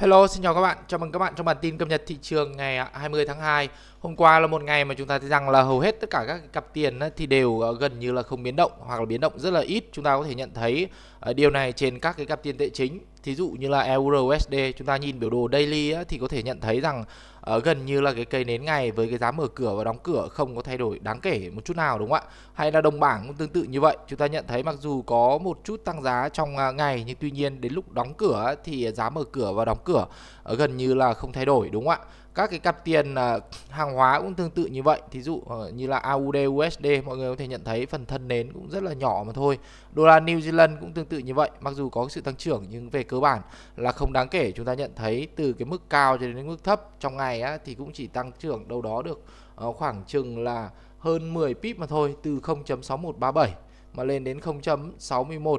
Hello, xin chào các bạn. Chào mừng các bạn trong bản tin cập nhật thị trường ngày 20 à, tháng 2. Hôm qua là một ngày mà chúng ta thấy rằng là hầu hết tất cả các cặp tiền thì đều ờ, gần như là không biến động hoặc là biến động rất là ít. Chúng ta có thể nhận thấy ờ, điều này trên các cái cặp tiền tệ chính. Thí dụ như là EURUSD, chúng ta nhìn biểu đồ daily thì có thể nhận thấy rằng à, gần như là cái cây nến ngày với cái giá mở cửa và đóng cửa không có thay đổi đáng kể một chút nào đúng không ạ hay là đồng bảng cũng tương tự như vậy chúng ta nhận thấy mặc dù có một chút tăng giá trong à, ngày nhưng tuy nhiên đến lúc đóng cửa thì giá mở cửa và đóng cửa ờ, gần như là không thay đổi đúng không ạ các cái cặp tiền uh, hàng hóa cũng tương tự như vậy thí dụ uh, như là AUD USD mọi người có thể nhận thấy phần thân nến cũng rất là nhỏ mà thôi đô la New Zealand cũng tương tự như vậy mặc dù có sự tăng trưởng nhưng về cơ bản là không đáng kể chúng ta nhận thấy từ cái mức cao cho đến mức thấp trong ngày á, thì cũng chỉ tăng trưởng đâu đó được uh, khoảng chừng là hơn 10 pip mà thôi từ 0.6137 mà lên đến 0.61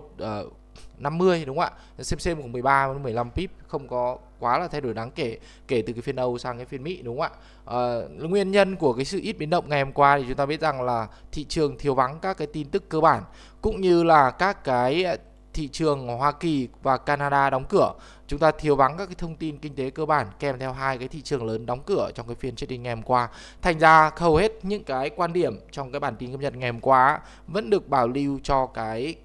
uh, 50 đúng không ạ xem của 13 đến 15 pip không có quá là thay đổi đáng kể kể từ cái phiên Âu sang cái phiên Mỹ đúng không ạ à, nguyên nhân của cái sự ít biến động ngày hôm qua thì chúng ta biết rằng là thị trường thiếu vắng các cái tin tức cơ bản cũng như là các cái ờ, thị trường Hoa Kỳ và Canada đóng cửa chúng ta thiếu vắng các cái thông tin kinh tế cơ bản kèm theo hai cái thị trường lớn đóng cửa trong cái phiên trading ngày hôm qua thành ra hầu hết những cái quan điểm trong cái bản tin cập nhật ngày hôm qua vẫn được bảo lưu cho cái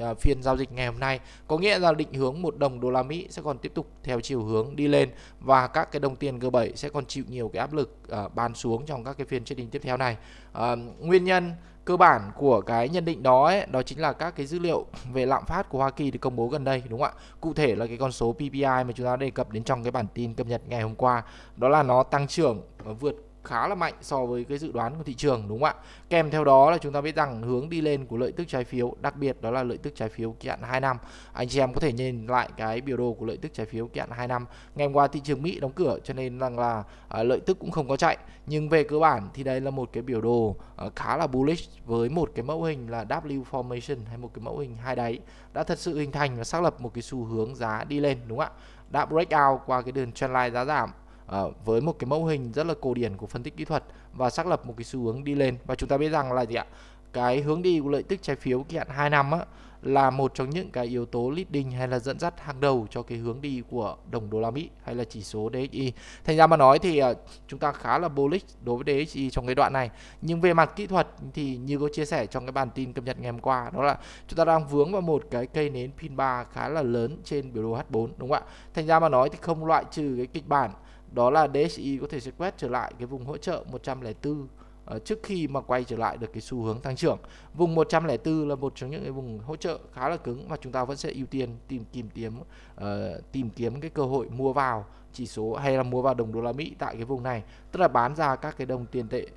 À, phiên giao dịch ngày hôm nay có nghĩa là định hướng một đồng đô la Mỹ sẽ còn tiếp tục theo chiều hướng đi lên và các cái đồng tiền G7 sẽ còn chịu nhiều cái áp lực uh, à, bàn xuống trong các cái phiên trading tiếp theo này uh, nguyên nhân cơ bản của cái nhận định đó ấy, đó chính là các cái dữ liệu về lạm phát của Hoa Kỳ được công bố gần đây đúng không ạ? Cụ thể là cái con số PPI mà chúng ta đề cập đến trong cái bản tin cập nhật ngày hôm qua đó là nó tăng trưởng vượt khá là mạnh so với cái dự đoán của thị trường đúng không ạ? Kèm theo đó là chúng ta biết rằng hướng đi lên của lợi tức trái phiếu, đặc biệt đó là lợi tức trái phiếu kỳ hạn 2 năm. Anh chị em có thể nhìn lại cái biểu đồ của lợi tức trái phiếu kỳ hạn 2 năm. Ngày hôm qua thị trường Mỹ đóng cửa cho nên rằng là à, lợi tức cũng không có chạy, nhưng về cơ bản thì đây là một cái biểu đồ à, khá là bullish với một cái mẫu hình là W formation hay một cái mẫu hình hai đáy đã thật sự hình thành và xác lập một cái xu hướng giá đi lên đúng không ạ? Đã break out qua cái đường trendline giá giảm à, với một cái mẫu hình rất là cổ điển của phân tích kỹ thuật và xác lập một cái xu hướng đi lên và chúng ta biết rằng là gì ạ cái hướng đi của lợi tức trái phiếu kỳ hạn 2 năm á, là một trong những cái yếu tố leading hay là dẫn dắt hàng đầu cho cái hướng đi của đồng đô la Mỹ hay là chỉ số DXY. Thành ra mà nói thì ờ, chúng ta khá là bullish đối với DXY trong cái đoạn này. Nhưng về mặt kỹ thuật thì như có chia sẻ trong cái bản tin cập nhật ngày hôm qua đó là chúng ta đang vướng vào một cái cây nến pin bar khá là lớn trên biểu đồ H4 đúng không ạ? Thành ra mà nói thì không loại trừ cái kịch bản đó là DXY có thể sẽ quét trở lại cái vùng hỗ trợ 104 ờ, trước khi mà quay trở lại được cái xu hướng tăng trưởng. Vùng 104 là một trong những cái vùng hỗ trợ khá là cứng và chúng ta vẫn sẽ ưu tiên tìm kiếm kiếm ờ, uh, tìm kiếm cái cơ hội mua vào chỉ số hay là mua vào đồng đô la Mỹ tại cái vùng này, tức là bán ra các cái đồng tiền tệ uh,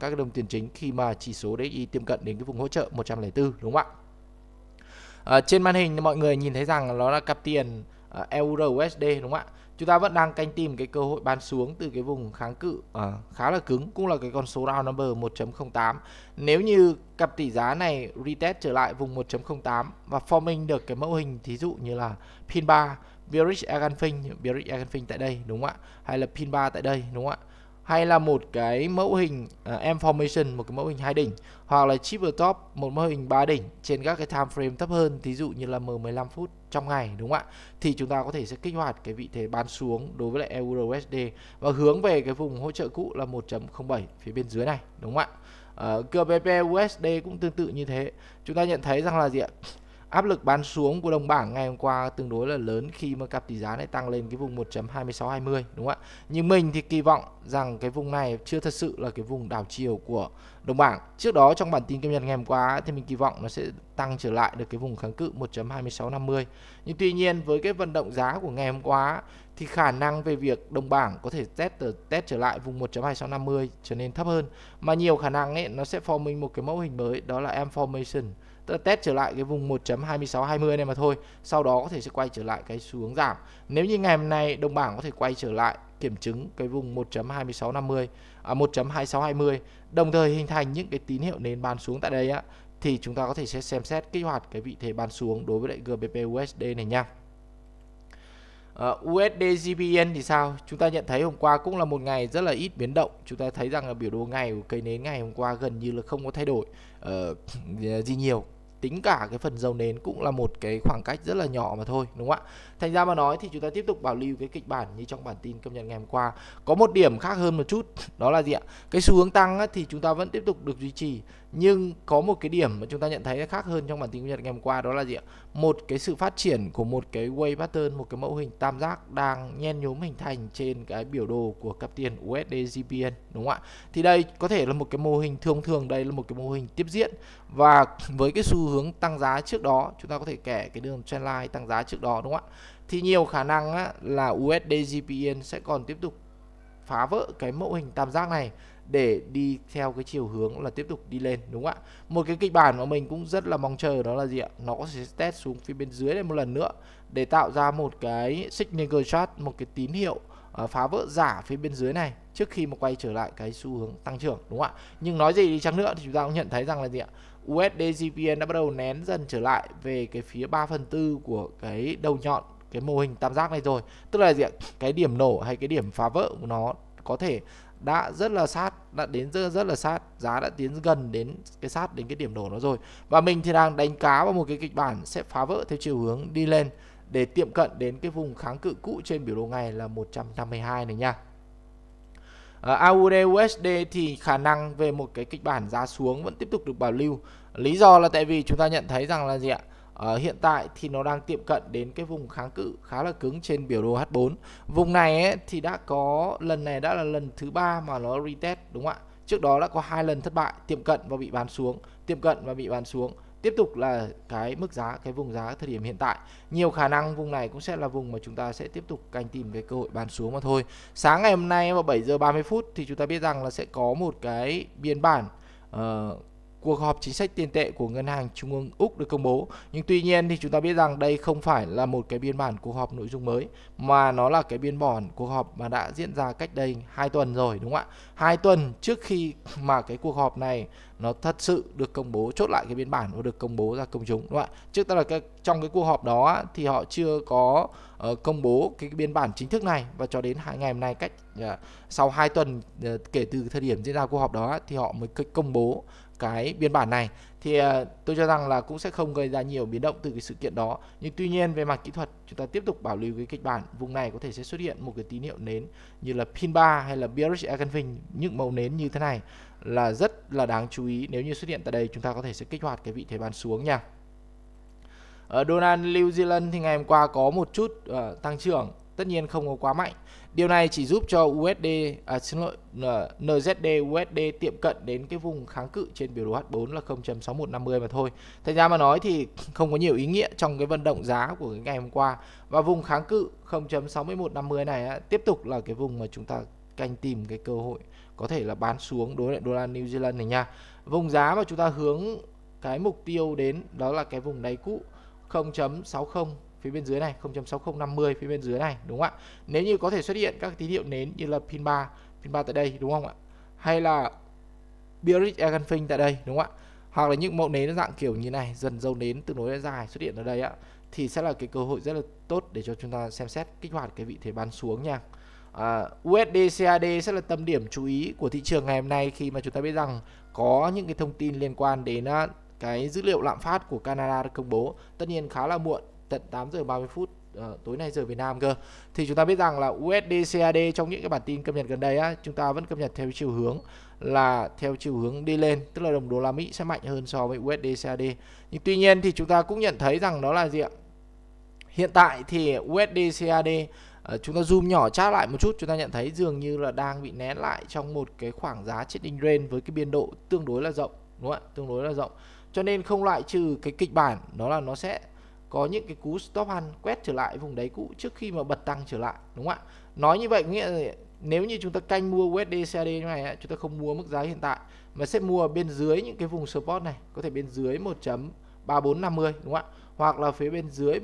các cái đồng tiền chính khi mà chỉ số DXY tiệm cận đến cái vùng hỗ trợ 104 đúng không ạ? Uh, trên màn hình mọi người nhìn thấy rằng nó là cặp tiền uh, euro đúng không ạ? chúng ta vẫn đang canh tìm cái cơ hội bán xuống từ cái vùng kháng cự à, khá là cứng cũng là cái con số round number 1.08 nếu như cặp tỷ giá này retest trở lại vùng 1.08 và forming được cái mẫu hình thí dụ như là pin 3 bearish airgun bearish airgun tại đây đúng không ạ hay là pin 3 tại đây đúng không ạ hay là một cái mẫu hình à, M formation một cái mẫu hình hai đỉnh hoặc là chip ở top một mẫu hình ba đỉnh trên các cái time frame thấp hơn thí dụ như là M15 phút trong ngày đúng không ạ thì chúng ta có thể sẽ kích hoạt cái vị thế bán xuống đối với lại euro USD và hướng về cái vùng hỗ trợ cũ là 1.07 phía bên dưới này đúng không ạ uh, ờ, GBP USD cũng tương tự như thế chúng ta nhận thấy rằng là gì ạ áp lực bán xuống của đồng bảng ngày hôm qua tương đối là lớn khi mà cặp tỷ giá này tăng lên cái vùng 1.2620 đúng không ạ? Nhưng mình thì kỳ vọng rằng cái vùng này chưa thật sự là cái vùng đảo chiều của đồng bảng. Trước đó trong bản tin cập nhật ngày hôm qua thì mình kỳ vọng nó sẽ tăng trở lại được cái vùng kháng cự 1.2650. Nhưng tuy nhiên với cái vận động giá của ngày hôm qua thì khả năng về việc đồng bảng có thể test test trở lại vùng 1.2650 trở nên thấp hơn mà nhiều khả năng ấy nó sẽ forming một cái mẫu hình mới đó là M formation test trở lại cái vùng 1.2620 này mà thôi sau đó có thể sẽ quay trở lại cái xu hướng giảm nếu như ngày hôm nay đồng bảng có thể quay trở lại kiểm chứng cái vùng 1.2650 à 1.2620 đồng thời hình thành những cái tín hiệu nến bán xuống tại đây á thì chúng ta có thể sẽ xem xét kích hoạt cái vị thế bán xuống đối với lại GBP USD này nha Uh, ờ, USD GBN thì sao? Chúng ta nhận thấy hôm qua cũng là một ngày rất là ít biến động. Chúng ta thấy rằng là biểu đồ ngày của cây nến ngày hôm qua gần như là không có thay đổi uh, gì nhiều tính cả cái phần dầu nến cũng là một cái khoảng cách rất là nhỏ mà thôi đúng không ạ thành ra mà nói thì chúng ta tiếp tục bảo lưu cái kịch bản như trong bản tin cập nhật ngày hôm qua có một điểm khác hơn một chút đó là gì ạ cái xu hướng tăng á, thì chúng ta vẫn tiếp tục được duy trì nhưng có một cái điểm mà chúng ta nhận thấy khác hơn trong bản tin cập nhật ngày hôm qua đó là gì ạ một cái sự phát triển của một cái wave pattern một cái mẫu hình tam giác đang nhen nhóm hình thành trên cái biểu đồ của cặp tiền USD GBN đúng không ạ thì đây có thể là một cái mô hình thường thường đây là một cái mô hình tiếp diễn và với cái xu hướng tăng giá trước đó chúng ta có thể kể cái đường trendline tăng giá trước đó đúng không ạ thì nhiều khả năng á, là USD GBN sẽ còn tiếp tục phá vỡ cái mẫu hình tam giác này để đi theo cái chiều hướng là tiếp tục đi lên đúng không ạ một cái kịch bản mà mình cũng rất là mong chờ đó là gì ạ nó có sẽ test xuống phía bên dưới đây một lần nữa để tạo ra một cái signature chart một cái tín hiệu à, phá vỡ giả phía bên dưới này trước khi mà quay trở lại cái xu hướng tăng trưởng đúng không ạ nhưng nói gì đi chăng nữa thì chúng ta cũng nhận thấy rằng là gì ạ USD GPN đã bắt đầu nén dần trở lại về cái phía 3 phần tư của cái đầu nhọn cái mô hình tam giác này rồi tức là gì ạ cái điểm nổ hay cái điểm phá vỡ của nó có thể đã rất là sát đã đến rất, rất là sát giá đã tiến gần đến cái sát đến cái điểm đổ nó rồi và mình thì đang đánh cá vào một cái kịch bản sẽ phá vỡ theo chiều hướng đi lên để tiệm cận đến cái vùng kháng cự cũ trên biểu đồ ngày là 152 này nha ở ờ, AUD USD thì khả năng về một cái kịch bản giá xuống vẫn tiếp tục được bảo lưu lý do là tại vì chúng ta nhận thấy rằng là gì ạ À, hiện tại thì nó đang tiệm cận đến cái vùng kháng cự khá là cứng trên biểu đồ H4. Vùng này ấy, thì đã có lần này đã là lần thứ ba mà nó retest đúng không ạ? Trước đó đã có hai lần thất bại, tiệm cận và bị bán xuống, tiệm cận và bị bán xuống. Tiếp tục là cái mức giá, cái vùng giá thời điểm hiện tại. Nhiều khả năng vùng này cũng sẽ là vùng mà chúng ta sẽ tiếp tục canh tìm cái cơ hội bán xuống mà thôi. Sáng ngày hôm nay vào 7 giờ 30 phút thì chúng ta biết rằng là sẽ có một cái biên bản uh, cuộc họp chính sách tiền tệ của Ngân hàng Trung ương Úc được công bố. Nhưng tuy nhiên thì chúng ta biết rằng đây không phải là một cái biên bản cuộc họp nội dung mới mà nó là cái biên bản cuộc họp mà đã diễn ra cách đây 2 tuần rồi đúng không ạ? 2 tuần trước khi mà cái cuộc họp này nó thật sự được công bố chốt lại cái biên bản và được công bố ra công chúng đúng không ạ? Trước ta là cái, trong cái cuộc họp đó thì họ chưa có uh, công bố cái, cái biên bản chính thức này và cho đến hai ngày hôm nay cách uh, sau 2 tuần uh, kể từ thời điểm diễn ra cuộc họp đó thì họ mới công bố cái biên bản này thì ờ, tôi cho rằng là cũng sẽ không gây ra nhiều biến động từ cái sự kiện đó nhưng tuy nhiên về mặt kỹ thuật chúng ta tiếp tục bảo lưu cái kịch bản vùng này có thể sẽ xuất hiện một cái tín hiệu nến như là pin ba hay là bearish Airconfig những màu nến như thế này là rất là đáng chú ý nếu như xuất hiện tại đây chúng ta có thể sẽ kích hoạt cái vị thế bán xuống nha ở Donald New Zealand thì ngày hôm qua có một chút uh, tăng trưởng tất nhiên không có quá mạnh. Điều này chỉ giúp cho USD à, xin lỗi NZD USD tiệm cận đến cái vùng kháng cự trên biểu đồ H4 là 0.6150 mà thôi. Thật ra mà nói thì không có nhiều ý nghĩa trong cái vận động giá của cái ngày hôm qua và vùng kháng cự 0.6150 này á, tiếp tục là cái vùng mà chúng ta canh tìm cái cơ hội có thể là bán xuống đối lại đô la New Zealand này nha. Vùng giá mà chúng ta hướng cái mục tiêu đến đó là cái vùng đáy cũ 0.60 phía bên dưới này 0.6050 phía bên dưới này đúng không ạ nếu như có thể xuất hiện các tín hiệu nến như là pin 3 pin 3 tại đây đúng không ạ hay là bearish engulfing tại đây đúng không ạ hoặc là những mẫu nến dạng kiểu như này dần dâu nến tương đối dài xuất hiện ở đây ạ thì sẽ là cái cơ hội rất là tốt để cho chúng ta xem xét kích hoạt cái vị thế bán xuống nha à, USD CAD sẽ là tâm điểm chú ý của thị trường ngày hôm nay khi mà chúng ta biết rằng có những cái thông tin liên quan đến cái dữ liệu lạm phát của Canada được công bố tất nhiên khá là muộn tận 8 giờ 30 phút uh, tối nay giờ Việt Nam cơ thì chúng ta biết rằng là USD CAD trong những cái bản tin cập nhật gần đây á chúng ta vẫn cập nhật theo chiều hướng là theo chiều hướng đi lên tức là đồng đô la Mỹ sẽ mạnh hơn so với USD CAD nhưng tuy nhiên thì chúng ta cũng nhận thấy rằng đó là gì ạ hiện tại thì USD CAD uh, ờ, chúng ta zoom nhỏ chát lại một chút chúng ta nhận thấy dường như là đang bị nén lại trong một cái khoảng giá trading range với cái biên độ tương đối là rộng đúng không ạ tương đối là rộng cho nên không loại trừ cái kịch bản đó là nó sẽ có những cái cú stop ăn quét trở lại vùng đáy cũ trước khi mà bật tăng trở lại đúng không ạ nói như vậy nghĩa là nếu như chúng ta canh mua USD CAD như này chúng ta không mua mức giá hiện tại mà sẽ mua bên dưới những cái vùng support này có thể bên dưới 1.3450 đúng không ạ hoặc là phía bên dưới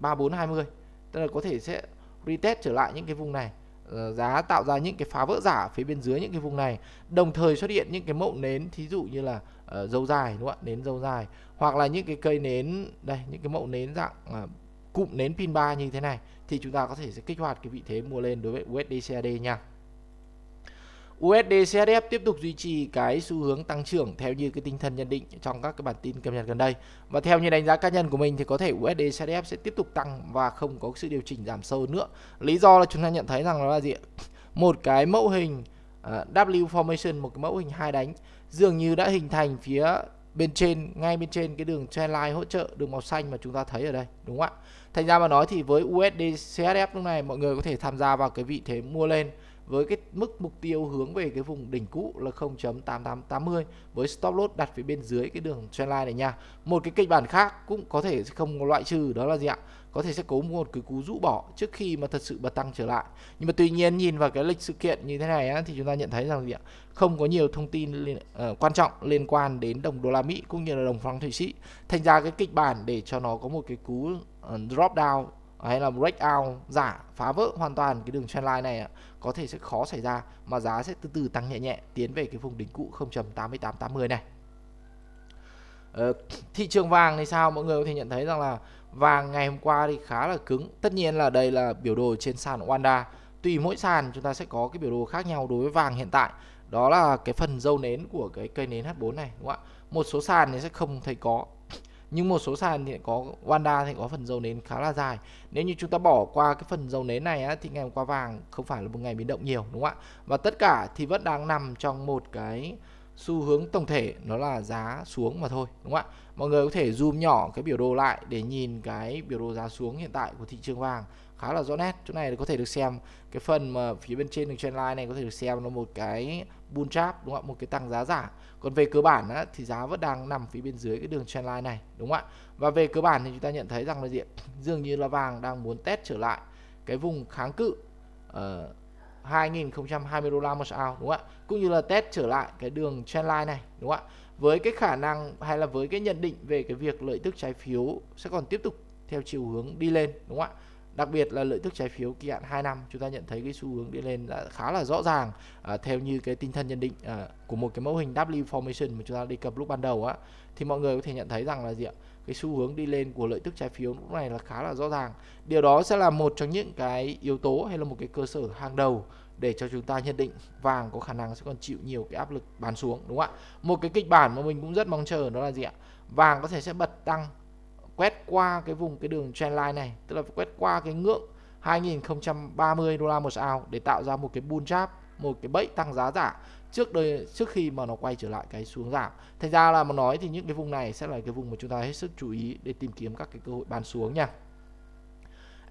1.3420 tức là có thể sẽ retest trở lại những cái vùng này Ờ, giá tạo ra những cái phá vỡ giả phía bên dưới những cái vùng này đồng thời xuất hiện những cái mẫu nến thí dụ như là uh, dâu dài đúng không ạ nến dâu dài hoặc là những cái cây nến đây những cái mẫu nến dạng uh, cụm nến pin ba như thế này thì chúng ta có thể sẽ kích hoạt cái vị thế mua lên đối với USD CAD nha USD CHF tiếp tục duy trì cái xu hướng tăng trưởng theo như cái tinh thần nhận định trong các cái bản tin cập nhật gần đây. Và theo như đánh giá cá nhân của mình thì có thể USD CHF sẽ tiếp tục tăng và không có sự điều chỉnh giảm sâu nữa. Lý do là chúng ta nhận thấy rằng nó là gì? Một cái mẫu hình uh, W formation, một cái mẫu hình hai đánh dường như đã hình thành phía bên trên ngay bên trên cái đường trendline hỗ trợ đường màu xanh mà chúng ta thấy ở đây đúng không ạ thành ra mà nói thì với USD CHF lúc này mọi người có thể tham gia vào cái vị thế mua lên với cái mức mục tiêu hướng về cái vùng đỉnh cũ là 0.8880 với stop loss đặt phía bên dưới cái đường trendline này nha. Một cái kịch bản khác cũng có thể không loại trừ đó là gì ạ? Có thể sẽ có một cái cú rũ bỏ trước khi mà thật sự bật tăng trở lại. Nhưng mà tuy nhiên nhìn vào cái lịch sự kiện như thế này á, thì chúng ta nhận thấy rằng gì ạ? Không có nhiều thông tin liên, uh, quan trọng liên quan đến đồng đô la Mỹ cũng như là đồng franc Thụy Sĩ. Thành ra cái kịch bản để cho nó có một cái cú uh, drop down hay là breakout giả phá vỡ hoàn toàn cái đường trendline này có thể sẽ khó xảy ra mà giá sẽ từ từ tăng nhẹ nhẹ tiến về cái vùng đỉnh cũ 0.8880 này ờ, thị trường vàng thì sao mọi người có thể nhận thấy rằng là vàng ngày hôm qua thì khá là cứng tất nhiên là đây là biểu đồ trên sàn Wanda tùy mỗi sàn chúng ta sẽ có cái biểu đồ khác nhau đối với vàng hiện tại đó là cái phần dâu nến của cái cây nến H4 này đúng không ạ một số sàn thì sẽ không thấy có nhưng một số sàn thì có Wanda thì có phần dầu nến khá là dài nếu như chúng ta bỏ qua cái phần dầu nến này á, thì ngày hôm qua vàng không phải là một ngày biến động nhiều đúng không ạ và tất cả thì vẫn đang nằm trong một cái xu hướng tổng thể nó là giá xuống mà thôi đúng không ạ mọi người có thể zoom nhỏ cái biểu đồ lại để nhìn cái biểu đồ giá xuống hiện tại của thị trường vàng khá là rõ nét chỗ này có thể được xem cái phần mà phía bên trên đường trendline này có thể được xem nó một cái bull trap đúng không ạ một cái tăng giá giả còn về cơ bản á, thì giá vẫn đang nằm phía bên dưới cái đường trendline này đúng không ạ và về cơ bản thì chúng ta nhận thấy rằng là diện dường như là vàng đang muốn test trở lại cái vùng kháng cự ở uh, 020 đô la một ounce đúng không ạ cũng như là test trở lại cái đường trendline này đúng không ạ với cái khả năng hay là với cái nhận định về cái việc lợi tức trái phiếu sẽ còn tiếp tục theo chiều hướng đi lên đúng không ạ đặc biệt là lợi tức trái phiếu kỳ hạn 2 năm chúng ta nhận thấy cái xu hướng đi lên đã khá là rõ ràng à, theo như cái tinh thần nhận định à, của một cái mẫu hình W formation mà chúng ta đi cập lúc ban đầu á thì mọi người có thể nhận thấy rằng là gì ạ cái xu hướng đi lên của lợi tức trái phiếu lúc này là khá là rõ ràng điều đó sẽ là một trong những cái yếu tố hay là một cái cơ sở hàng đầu để cho chúng ta nhận định vàng có khả năng sẽ còn chịu nhiều cái áp lực bán xuống đúng không ạ một cái kịch bản mà mình cũng rất mong chờ đó là gì ạ vàng có thể sẽ bật tăng quét qua cái vùng cái đường trendline này tức là quét qua cái ngưỡng 2030 đô la một ao để tạo ra một cái bull trap một cái bẫy tăng giá giả trước đây trước khi mà nó quay trở lại cái xuống giảm thành ra là mà nói thì những cái vùng này sẽ là cái vùng mà chúng ta hết sức chú ý để tìm kiếm các cái cơ hội bán xuống nha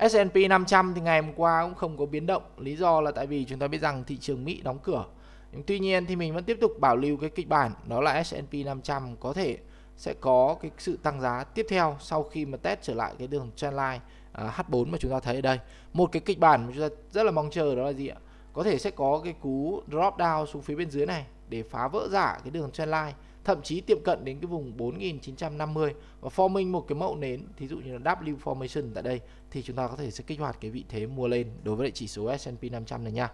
S&P 500 thì ngày hôm qua cũng không có biến động lý do là tại vì chúng ta biết rằng thị trường Mỹ đóng cửa nhưng tuy nhiên thì mình vẫn tiếp tục bảo lưu cái kịch bản đó là S&P 500 có thể sẽ có cái sự tăng giá tiếp theo sau khi mà test trở lại cái đường trendline à, H4 mà chúng ta thấy ở đây. Một cái kịch bản mà chúng ta rất là mong chờ đó là gì ạ? Có thể sẽ có cái cú drop down xuống phía bên dưới này để phá vỡ giả cái đường trendline thậm chí tiệm cận đến cái vùng 4950 và forming một cái mẫu nến thí dụ như là W formation tại đây thì chúng ta có thể sẽ kích hoạt cái vị thế mua lên đối với lại chỉ số S&P 500 này nha.